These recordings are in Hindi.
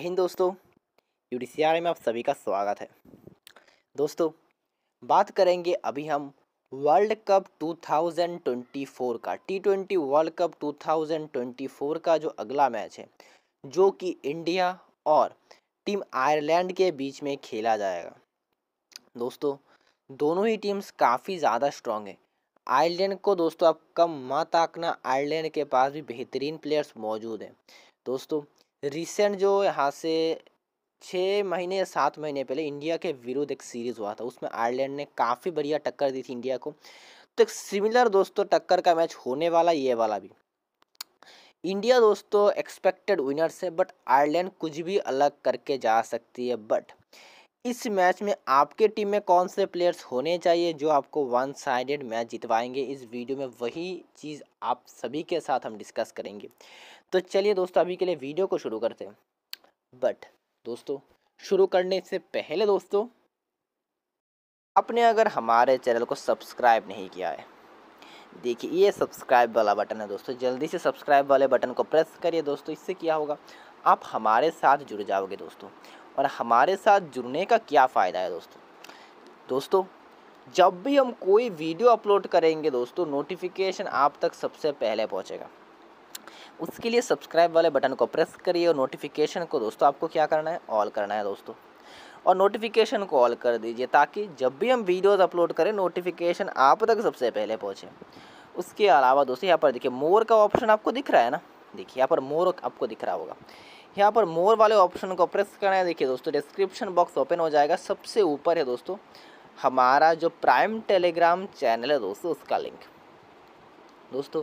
हिंद दोस्तों यू में आप सभी का स्वागत है दोस्तों बात करेंगे अभी हम वर्ल्ड कप 2024 का टी ट्वेंटी वर्ल्ड कप 2024 का जो अगला मैच है जो कि इंडिया और टीम आयरलैंड के बीच में खेला जाएगा दोस्तों दोनों ही टीम्स काफ़ी ज़्यादा स्ट्रांग हैं आयरलैंड को दोस्तों आप कम मत आंकना आयरलैंड के पास भी बेहतरीन प्लेयर्स मौजूद हैं दोस्तों रिसेंट जो यहाँ से छः महीने या सात महीने पहले इंडिया के विरुद्ध एक सीरीज़ हुआ था उसमें आयरलैंड ने काफ़ी बढ़िया टक्कर दी थी इंडिया को तो एक सिमिलर दोस्तों टक्कर का मैच होने वाला ये वाला भी इंडिया दोस्तों एक्सपेक्टेड विनर्स है बट आयरलैंड कुछ भी अलग करके जा सकती है बट इस मैच में आपके टीम में कौन से प्लेयर्स होने चाहिए जो आपको वन साइडेड मैच जितवाएंगे इस वीडियो में वही चीज़ आप सभी के साथ हम डिस्कस करेंगे तो चलिए दोस्तों अभी के लिए वीडियो को शुरू करते हैं बट दोस्तों शुरू करने से पहले दोस्तों आपने अगर हमारे चैनल को सब्सक्राइब नहीं किया है देखिए ये सब्सक्राइब वाला बटन है दोस्तों जल्दी से सब्सक्राइब वाले बटन को प्रेस करिए दोस्तों इससे क्या होगा आप हमारे साथ जुड़ जाओगे दोस्तों और हमारे साथ जुड़ने का क्या फ़ायदा है दोस्तों दोस्तों जब भी हम कोई वीडियो अपलोड करेंगे दोस्तों नोटिफिकेशन आप तक सबसे पहले पहुंचेगा उसके लिए सब्सक्राइब वाले बटन को प्रेस करिए और नोटिफिकेशन को दोस्तों आपको क्या करना है ऑल करना है दोस्तों और नोटिफिकेशन को ऑल कर दीजिए ताकि जब भी हम वीडियोस अपलोड करें नोटिफिकेशन आप तक सबसे पहले पहुँचे उसके अलावा दोस्तों यहाँ पर देखिए मोर का ऑप्शन आपको दिख रहा है ना देखिए यहाँ पर मोर आपको दिख रहा होगा यहाँ पर मोर वाले ऑप्शन को प्रेस करना है देखिए दोस्तों डिस्क्रिप्शन बॉक्स ओपन हो जाएगा सबसे ऊपर है दोस्तों हमारा जो प्राइम टेलीग्राम चैनल है दोस्तों उसका लिंक दोस्तों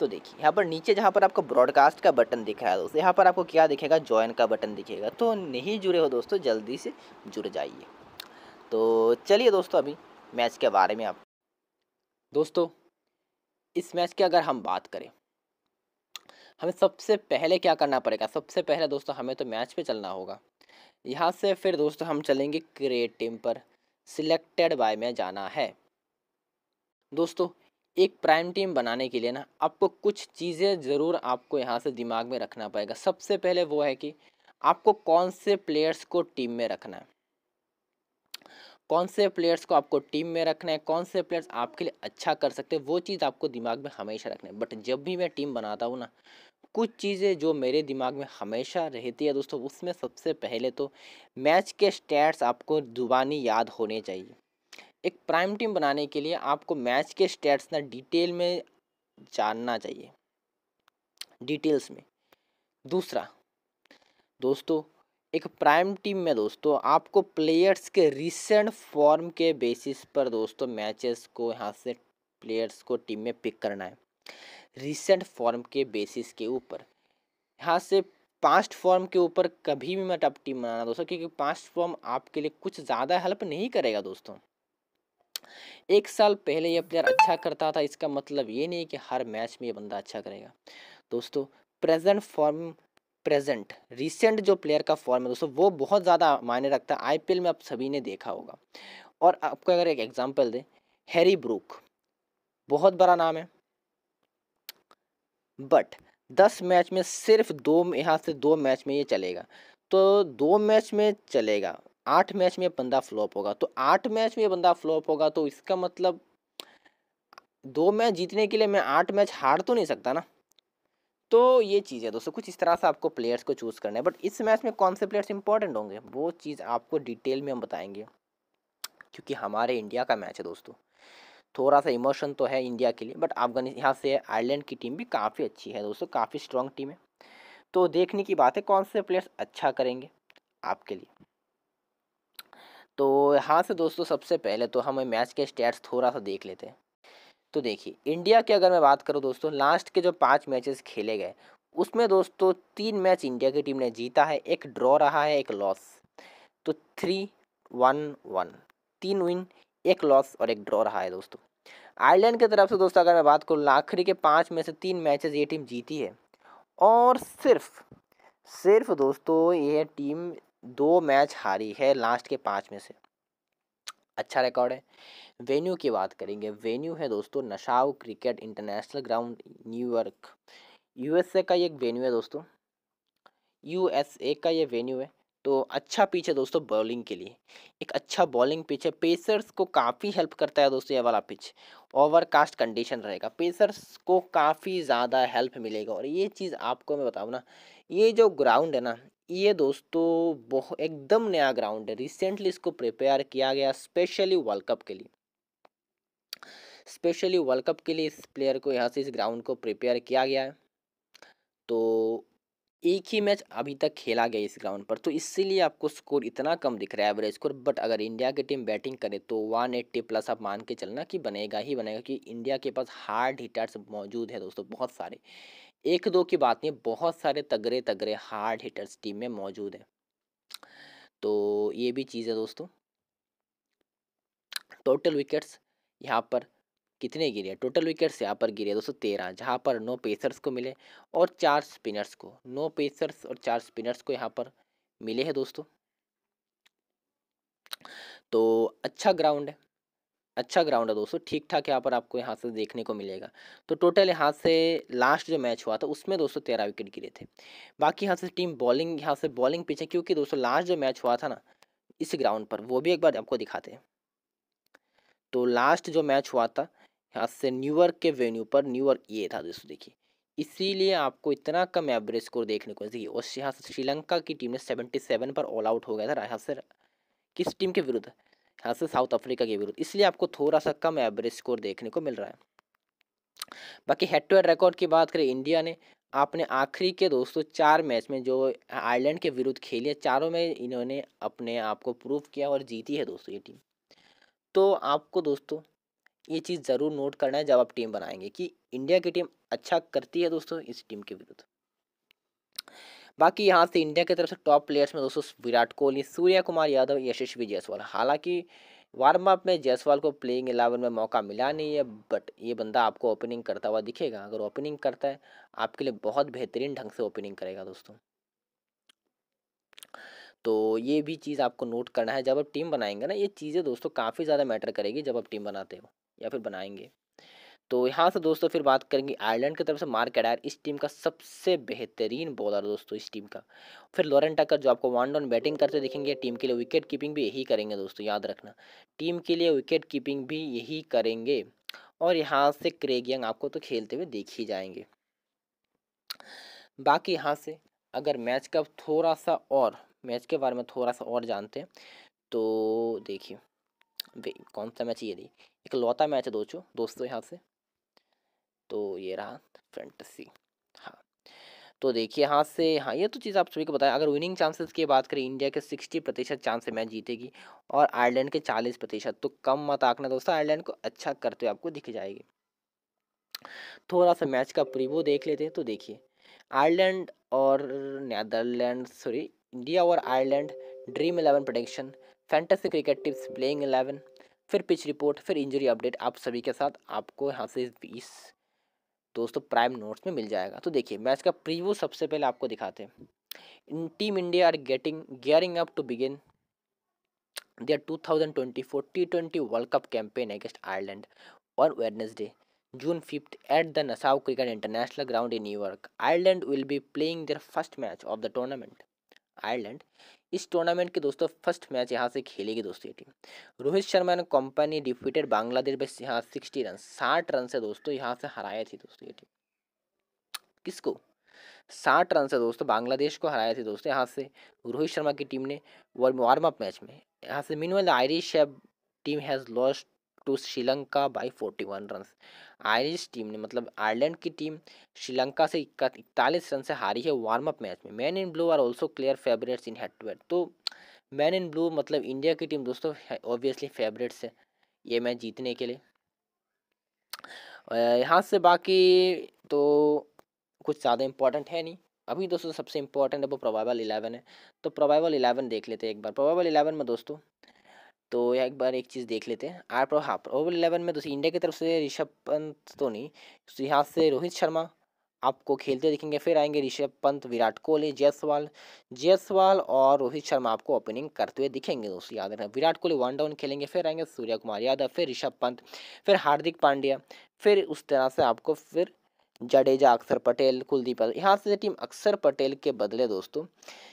तो देखिए यहाँ पर नीचे जहाँ पर आपको ब्रॉडकास्ट का बटन दिख रहा है दोस्तों यहाँ पर आपको क्या दिखेगा ज्वाइन का बटन दिखेगा तो नहीं जुड़े हो दोस्तों जल्दी से जुड़ जाइए तो चलिए दोस्तों अभी मैच के बारे में आप दोस्तों इस मैच की अगर हम बात करें हमें सबसे पहले क्या करना पड़ेगा सबसे पहले दोस्तों हमें तो मैच पे चलना होगा यहाँ से फिर दोस्तों हम चलेंगे क्रिएट टीम पर सिलेक्टेड बाय में जाना है दोस्तों एक प्राइम टीम बनाने के लिए ना आपको कुछ चीज़ें ज़रूर आपको यहाँ से दिमाग में रखना पड़ेगा सबसे पहले वो है कि आपको कौन से प्लेयर्स को टीम में रखना है कौन से प्लेयर्स को आपको टीम में रखना है कौन से प्लेयर्स आपके लिए अच्छा कर सकते हैं वो चीज़ आपको दिमाग में हमेशा रखना है बट जब भी मैं टीम बनाता हूँ ना कुछ चीज़ें जो मेरे दिमाग में हमेशा रहती है दोस्तों उसमें सबसे पहले तो मैच के स्टैट्स आपको जुबानी याद होने चाहिए एक प्राइम टीम बनाने के लिए आपको मैच के स्टेट्स ना डिटेल में जानना चाहिए डिटेल्स में दूसरा दोस्तों एक प्राइम टीम में दोस्तों आपको प्लेयर्स के रिसेंट फॉर्म के बेसिस पर दोस्तों मैचेस को यहाँ से प्लेयर्स को टीम में पिक करना है रिसेंट फॉर्म के बेसिस के ऊपर यहाँ से पास्ट फॉर्म के ऊपर कभी भी मत आप टीम बनाना दोस्तों क्योंकि पास्ट फॉर्म आपके लिए कुछ ज़्यादा हेल्प नहीं करेगा दोस्तों एक साल पहले ये प्लेयर अच्छा करता था इसका मतलब ये नहीं कि हर मैच में ये बंदा अच्छा करेगा दोस्तों प्रेजेंट फॉर्म प्रेजेंट रिसेंट जो प्लेयर का फॉर्म है दोस्तों वो बहुत ज़्यादा मायने रखता है आई में आप सभी ने देखा होगा और आपको अगर एक एग्जाम्पल दें हैरी ब्रूक बहुत बड़ा नाम है बट दस मैच में सिर्फ दो यहाँ से दो मैच में ये चलेगा तो दो मैच में चलेगा आठ मैच में बंदा फ्लॉप होगा तो आठ मैच में बंदा फ्लॉप होगा तो इसका मतलब दो मैच जीतने के लिए मैं आठ मैच हार तो नहीं सकता ना तो ये चीज़ है दोस्तों कुछ इस तरह से आपको प्लेयर्स को चूज़ करना है बट इस मैच में कौन से प्लेयर्स इंपॉर्टेंट होंगे वो चीज़ आपको डिटेल में हम बताएंगे क्योंकि हमारे इंडिया का मैच है दोस्तों थोड़ा सा इमोशन तो है इंडिया के लिए बट अफगानिस्तान यहाँ से आयरलैंड की टीम भी काफ़ी अच्छी है दोस्तों काफ़ी स्ट्रॉन्ग टीम है तो देखने की बात है कौन से प्लेयर्स अच्छा करेंगे आपके लिए तो यहाँ से दोस्तों सबसे पहले तो हम मैच के स्टैट्स थोड़ा सा देख लेते हैं तो देखिए इंडिया की अगर मैं बात करूँ दोस्तों लास्ट के जो पाँच मैचेस खेले गए उसमें दोस्तों तीन मैच इंडिया की टीम ने जीता है एक ड्रॉ रहा है एक लॉस तो थ्री वन वन तीन विन एक लॉस और एक ड्रॉ रहा है दोस्तों आयरलैंड की तरफ से दोस्तों अगर मैं बात करूँ आखिरी के पाँच में से तीन मैचेस ये टीम जीती है और सिर्फ सिर्फ दोस्तों ये टीम दो मैच हारी है लास्ट के पाँच में से अच्छा रिकॉर्ड है वेन्यू की बात करेंगे वेन्यू है दोस्तों Nassau cricket international ground New York USA का ये एक वेन्यू है दोस्तों यूएसए का ये वेन्यू है तो अच्छा पिच है दोस्तों बॉलिंग के लिए एक अच्छा बॉलिंग पिच है पेसर्स को काफ़ी हेल्प करता है दोस्तों ये वाला पिच ओवरकास्ट कंडीशन रहेगा पेसर्स को काफ़ी ज़्यादा हेल्प मिलेगा और ये चीज़ आपको मैं बताऊँ ना ये जो ग्राउंड है ना ये दोस्तों बहुत एकदम नया ग्राउंड है रिसेंटली इसको प्रिपेयर किया गया स्पेशली वर्ल्ड कप के लिए स्पेशली वर्ल्ड कप के लिए इस प्लेयर को यहाँ से इस ग्राउंड को प्रिपेयर किया गया है तो एक ही मैच अभी तक खेला गया इस ग्राउंड पर तो इसीलिए आपको स्कोर इतना कम दिख रहा है एवरेज स्कोर बट अगर इंडिया की टीम बैटिंग करे तो वन एट्टी प्लस आप मान के चलना कि बनेगा ही बनेगा कि इंडिया के पास हार्ड हिटर्स मौजूद है दोस्तों बहुत सारे एक दो की बात नहीं बहुत सारे तगड़े तगड़े हार्ड हिटर्स टीम में मौजूद हैं तो ये भी चीज़ है दोस्तों टोटल विकेट्स यहाँ पर कितने गिरे टोटल विकेट्स यहाँ पर गिरे दोस्तों तेरह जहाँ पर नौ पेसर्स को मिले और चार स्पिनर्स को नौ पेसर्स और चार स्पिनर्स को यहाँ पर मिले हैं दोस्तों तो अच्छा ग्राउंड है अच्छा ग्राउंड है दोस्तों ठीक ठाक यहाँ पर आपको यहाँ से देखने को मिलेगा तो टोटल यहाँ से लास्ट जो मैच हुआ था उसमें दोस्तों तेरह विकेट गिरे थे बाकी यहाँ से टीम बॉलिंग यहाँ से बॉलिंग पीछे क्योंकि दोस्तों लास्ट जो मैच हुआ था ना इस ग्राउंड पर वो भी एक बार आपको दिखाते हैं तो लास्ट जो मैच हुआ था यहाँ से न्यूयॉर्क के वेन्यू पर न्यूयॉर्क ये था दोस्तों देखिए इसीलिए आपको इतना कम एवरेज स्कोर देखने को देखिए और यहाँ से श्रीलंका की टीम ने सेवेंटी सेवन पर ऑल आउट हो गया था यहाँ से किस टीम के विरुद्ध यहाँ से साउथ अफ्रीका के विरुद्ध इसलिए आपको थोड़ा सा कम एवरेज स्कोर देखने को मिल रहा है बाकी हेड टू हेड रिकॉर्ड की बात करें इंडिया ने आपने आखिरी के दोस्तों चार मैच में जो आयरलैंड के विरुद्ध खेले चारों में इन्होंने अपने आप को प्रूव किया और जीती है दोस्तों ये टीम तो आपको दोस्तों ये चीज़ ज़रूर नोट करना है जब आप टीम बनाएंगे कि इंडिया की टीम अच्छा करती है दोस्तों इस टीम के विरुद्ध बाकी यहाँ से इंडिया की तरफ से टॉप प्लेयर्स में दोस्तों विराट कोहली सूर्या कुमार यादव यशस्वी जायसवाल हालांकि वार्म अप में जायसवाल को प्लेइंग एलेवन में मौका मिला नहीं है बट ये बंदा आपको ओपनिंग करता हुआ दिखेगा अगर ओपनिंग करता है आपके लिए बहुत बेहतरीन ढंग से ओपनिंग करेगा दोस्तों तो ये भी चीज़ आपको नोट करना है जब आप टीम बनाएंगे ना ये चीज़ें दोस्तों काफ़ी ज़्यादा मैटर करेगी जब आप टीम बनाते हो या फिर बनाएंगे तो यहाँ से दोस्तों फिर बात करेंगे आयरलैंड की तरफ से मार्क एडायर इस टीम का सबसे बेहतरीन बॉलर दोस्तों इस टीम का फिर लॉरेंट टकर जो आपको वन डाउन बैटिंग करते देखेंगे टीम के लिए विकेट कीपिंग भी यही करेंगे दोस्तों याद रखना टीम के लिए विकेट कीपिंग भी यही करेंगे और यहाँ से क्रेग यंग आपको तो खेलते हुए देख ही जाएंगे बाकी यहाँ से अगर मैच का थोड़ा सा और मैच के बारे में थोड़ा सा और जानते हैं तो देखिए कौन सा मैच ये दी एक लौता मैच है दोस्तों दोस्तों यहाँ से तो ये रहा फैंटसी हाँ तो देखिए यहाँ से हाँ ये तो चीज़ आप सभी को बताएं अगर विनिंग चांसेस की बात करें इंडिया के सिक्सटी प्रतिशत चांस मैच जीतेगी और आयरलैंड के चालीस प्रतिशत तो कम मत आंकना दोस्तों आयरलैंड को अच्छा करते हुए आपको दिख जाएगी थोड़ा सा मैच का प्रीव्यू देख लेते हैं तो देखिए आयरलैंड और नैदरलैंड सॉरी इंडिया और Ireland dream eleven prediction fantasy cricket tips playing eleven फिर पिच रिपोर्ट फिर इंजरी अपडेट आप सभी के साथ आपको यहाँ से इस दोस्तों प्राइम नोट्स में मिल जाएगा तो देखिए मैच का प्रीव्यू सबसे पहले आपको दिखाते हैं team India are getting gearing up to begin their two thousand twenty four T twenty World Cup campaign against Ireland और Wednesday June fifth at the Nassau cricket international ground in New York Ireland will be playing their first match of the tournament Ireland इस टूर्नामेंट के दोस्तों फर्स्ट मैच यहाँ से खेलेगी दोस्तों ये टीम रोहित शर्मा ने कंपनी डिफीटेड बांग्लादेश बस यहाँ सिक्सटी रन साठ रन से दोस्तों यहाँ से हराया थी दोस्तों ये टीम किसको साठ रन से दोस्तों बांग्लादेश को हराया थी दोस्तों यहाँ से रोहित शर्मा की टीम ने वर्ल्ड वार्म अप मैच में यहाँ से meanwhile Irish team has lost to Sri Lanka by forty one run Irish team ने मतलब आयरलैंड की टीम श्रीलंका से इकतालीस रन से हारी है वार्म अप मैच में men in blue are also clear favourites in head to head तो मैन इन ब्लू मतलब इंडिया की टीम दोस्तों ऑब्वियसली फेवरेट्स है ये मैच जीतने के लिए यहाँ से बाकी तो कुछ ज़्यादा इंपॉर्टेंट है नहीं अभी दोस्तों सबसे इम्पोर्टेंट है वो प्रोवाइबल इलेवन है तो प्रोवाइबल इलेवन देख लेते हैं एक बार प्रोवाइबल इलेवन में दोस्तों तो एक बार एक चीज़ देख लेते हैं आर प्रभाव हाँ ओवर इलेवन में दूसरी इंडिया की तरफ से ऋषभ पंत तो नहीं तो यहाँ से रोहित शर्मा आपको खेलते दिखेंगे फिर आएंगे ऋषभ पंत विराट कोहली जयसवाल जयसवाल और रोहित शर्मा आपको ओपनिंग करते हुए दिखेंगे दोस्तों याद रखना विराट कोहली वन डाउन खेलेंगे फिर आएंगे सूर्य कुमार यादव फिर ऋषभ पंत फिर हार्दिक पांड्या फिर उस तरह से आपको फिर जडेजा अक्षर पटेल कुलदीप यादव यहाँ से टीम अक्षर पटेल के बदले दोस्तों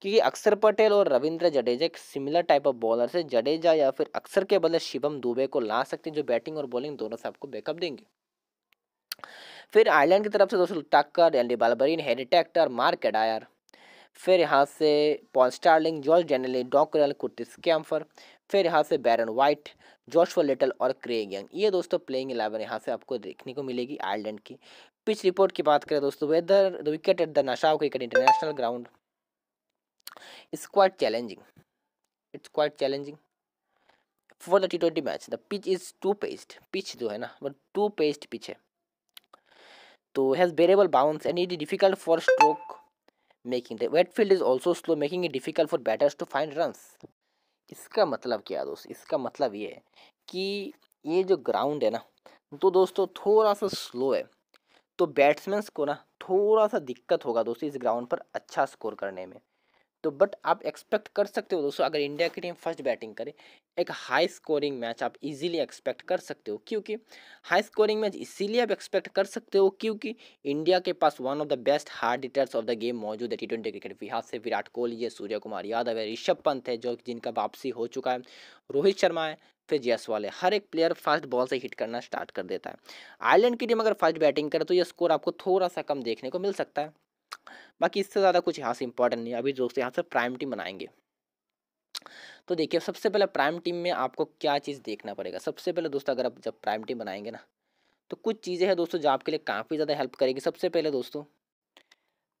क्योंकि अक्षर पटेल और रविंद्र जडेजा एक सिमिलर टाइप ऑफ बॉलर से जडेजा या फिर अक्षर के बदले शिवम दुबे को ला सकते हैं जो बैटिंग और बॉलिंग दोनों से आपको बैकअप देंगे फिर आयरलैंड की तरफ से दोस्तों टक्कर Andy Balbirnie Harry Tector Mark Adair फिर यहाँ से पॉल स्टार्लिंग जॉर्ज डेनली डॉकरल कुर्तिस कैम्फर फिर यहाँ से बैरन वाइट जोशवा लिटल और क्रेग यंग ये दोस्तों प्लेइंग इलेवन यहाँ से आपको देखने को मिलेगी आयरलैंड की पिच रिपोर्ट की बात करें दोस्तों whether the wicket at the Nassau cricket international ground it's quite challenging it's quite challenging for the T twenty match the pitch is two paced pitch जो है ना वो टू पेस्ट पिच है तो has variable bounce and it difficult for stroke making the wet field is also slow making it difficult for batters to find runs इसका मतलब क्या दोस्त इसका मतलब ये है कि ये जो ग्राउंड है ना तो दोस्तों थोड़ा सा स्लो है तो बैट्समैन को ना थोड़ा सा दिक्कत होगा दोस्तों इस ग्राउंड पर अच्छा स्कोर करने में तो बट आप एक्सपेक्ट कर सकते हो दोस्तों अगर इंडिया की टीम फर्स्ट बैटिंग करे एक हाई स्कोरिंग मैच आप इजीली एक्सपेक्ट कर सकते हो क्योंकि हाई स्कोरिंग मैच इसीलिए आप एक्सपेक्ट कर सकते हो क्योंकि इंडिया के पास one of the best hard hitters of the game मौजूद है टी ट्वेंटी क्रिकेट बिहार से विराट कोहली है सूर्य कुमार यादव है ऋषभ पंत है जो जिनका वापसी हो चुका है रोहित शर्मा है फिर जयसवाल है हर एक प्लेयर फास्ट बॉल से हिट करना स्टार्ट कर देता है आयरलैंड की टीम अगर फास्ट बैटिंग करे तो ये स्कोर आपको थोड़ा सा कम देखने को मिल सकता है बाकी इससे ज़्यादा कुछ यहाँ से इंपॉर्टेंट नहीं है अभी दोस्तों यहाँ से प्राइम टीम बनाएंगे तो देखिए सबसे पहले प्राइम टीम में आपको क्या चीज़ देखना पड़ेगा सबसे पहले दोस्तों अगर आप जब प्राइम टीम बनाएंगे ना तो कुछ चीज़ें हैं दोस्तों जो आपके लिए काफ़ी ज़्यादा हेल्प करेगी सबसे पहले दोस्तों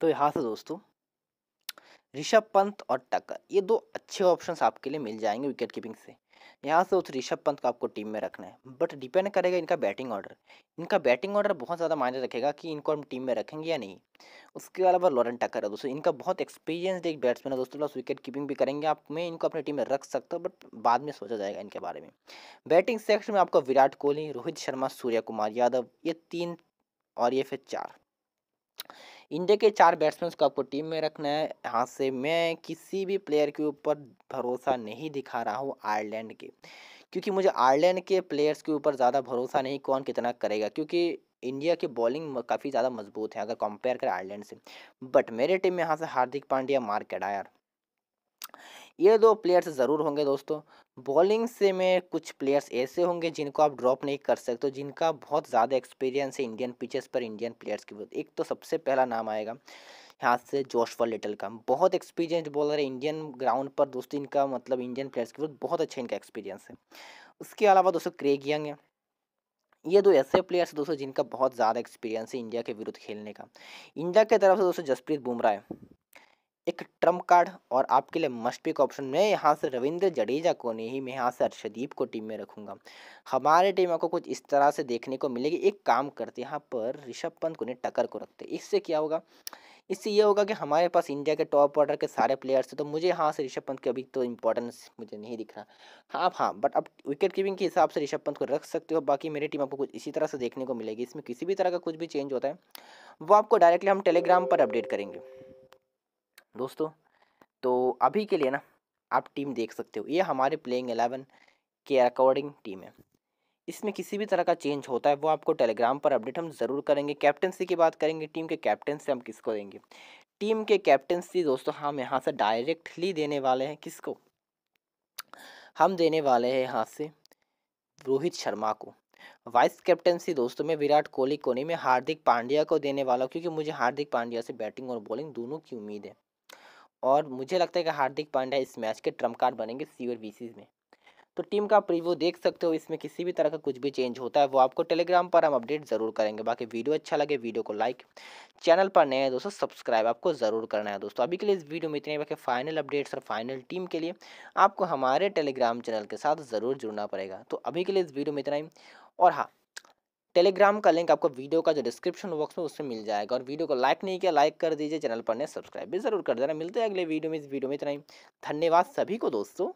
तो यहाँ से दोस्तों ऋषभ पंत और टक्कर ये दो अच्छे ऑप्शंस आपके लिए मिल जाएंगे विकेट कीपिंग से यहाँ से उस ऋषभ पंत को आपको टीम में रखना है बट डिपेंड करेगा इनका बैटिंग ऑर्डर इनका बैटिंग ऑर्डर बहुत ज़्यादा मायने रखेगा कि इनको हम टीम में रखेंगे या नहीं उसके अलावा लॉरेन टक्कर है दोस्तों इनका बहुत एक्सपीरियंस एक बैट्समैन है दोस्तों विकेट कीपिंग भी करेंगे आप मैं इनको अपनी टीम में रख सकता हूँ बट बाद में सोचा जाएगा इनके बारे में बैटिंग सेक्शन में आपका विराट कोहली रोहित शर्मा सूर्य कुमार यादव ये तीन और ये फिर चार इंडिया के चार बैट्समैन को आपको टीम में रखना है यहाँ से मैं किसी भी प्लेयर के ऊपर भरोसा नहीं दिखा रहा हूँ आयरलैंड के क्योंकि मुझे आयरलैंड के प्लेयर्स के ऊपर ज़्यादा भरोसा नहीं कौन कितना करेगा क्योंकि इंडिया की बॉलिंग काफ़ी ज़्यादा मजबूत है अगर कंपेयर करें आयरलैंड से बट मेरे टीम में यहाँ से हार्दिक पांड्या मार्केट आयर ये दो प्लेयर्स ज़रूर होंगे दोस्तों बॉलिंग से में कुछ प्लेयर्स ऐसे होंगे जिनको आप ड्रॉप नहीं कर सकते जिनका बहुत ज़्यादा एक्सपीरियंस है इंडियन पिचेस पर इंडियन प्लेयर्स के विरुद्ध एक तो सबसे पहला नाम आएगा यहाँ से जोशफल लिटल का बहुत एक्सपीरियंस बॉलर है इंडियन ग्राउंड पर दोस्तों इनका मतलब इंडियन प्लेयर्स के विरुद्ध बहुत अच्छा इनका एक्सपीरियंस है उसके अलावा दोस्तों क्रेग यंग है ये दो ऐसे प्लेयर्स दोस्तों जिनका बहुत ज़्यादा एक्सपीरियंस है इंडिया के विरुद्ध खेलने का इंडिया की तरफ से दोस्तों जसप्रीत बुमराह है एक ट्रम्प कार्ड और आपके लिए मस्ट पिक ऑप्शन में यहाँ से रविंद्र जडेजा को नहीं मैं यहाँ से अर्षदीप को टीम में रखूँगा हमारे टीम को कुछ इस तरह से देखने को मिलेगी एक काम करते यहाँ पर ऋषभ पंत को नहीं टक्कर को रखते इससे क्या होगा इससे ये होगा कि हमारे पास इंडिया के टॉप ऑर्डर के सारे प्लेयर्स हैं तो मुझे यहाँ से ऋषभ पंत की अभी तो इंपॉर्टेंस मुझे नहीं दिख रहा हाँ हाँ बट अब विकेट कीपिंग के हिसाब से ऋषभ पंत को रख सकते हो बाकी मेरी टीम आपको कुछ इसी तरह से देखने को मिलेगी इसमें किसी भी तरह का कुछ भी चेंज होता है वो आपको डायरेक्टली हम टेलीग्राम पर अपडेट करेंगे दोस्तों तो अभी के लिए ना आप टीम देख सकते हो ये हमारे प्लेइंग एलेवन के अकॉर्डिंग टीम है इसमें किसी भी तरह का चेंज होता है वो आपको टेलीग्राम पर अपडेट हम ज़रूर करेंगे कैप्टनसी की बात करेंगे टीम के कैप्टन से हम किसको देंगे टीम के कैप्टनसी दोस्तों हम यहाँ से डायरेक्टली देने वाले हैं किसको हम देने वाले हैं यहाँ से रोहित शर्मा को वाइस कैप्टनसी दोस्तों में विराट कोहली को नहीं मैं हार्दिक पांड्या को देने वाला हूँ क्योंकि मुझे हार्दिक पांड्या से बैटिंग और बॉलिंग दोनों की उम्मीद है और मुझे लगता है कि हार्दिक पांड्या इस मैच के ट्रम्प कार्ड बनेंगे सीवर बी बी में तो टीम का प्रीव्यू देख सकते हो इसमें किसी भी तरह का कुछ भी चेंज होता है वो आपको टेलीग्राम पर हम अपडेट ज़रूर करेंगे बाकी वीडियो अच्छा लगे वीडियो को लाइक चैनल पर नए हैं दोस्तों सब्सक्राइब आपको ज़रूर करना है दोस्तों अभी के लिए इस वीडियो में इतने बाकी फाइनल अपडेट्स और फाइनल टीम के लिए आपको हमारे टेलीग्राम चैनल के साथ ज़रूर जुड़ना पड़ेगा तो अभी के लिए इस वीडियो में इतना ही और हाँ टेलीग्राम का लिंक आपको वीडियो का जो डिस्क्रिप्शन बॉक्स में उसमें मिल जाएगा और वीडियो को लाइक नहीं किया लाइक कर दीजिए चैनल पर ने सब्सक्राइब भी जरूर कर देना मिलते हैं अगले वीडियो में इस वीडियो में इतना ही धन्यवाद सभी को दोस्तों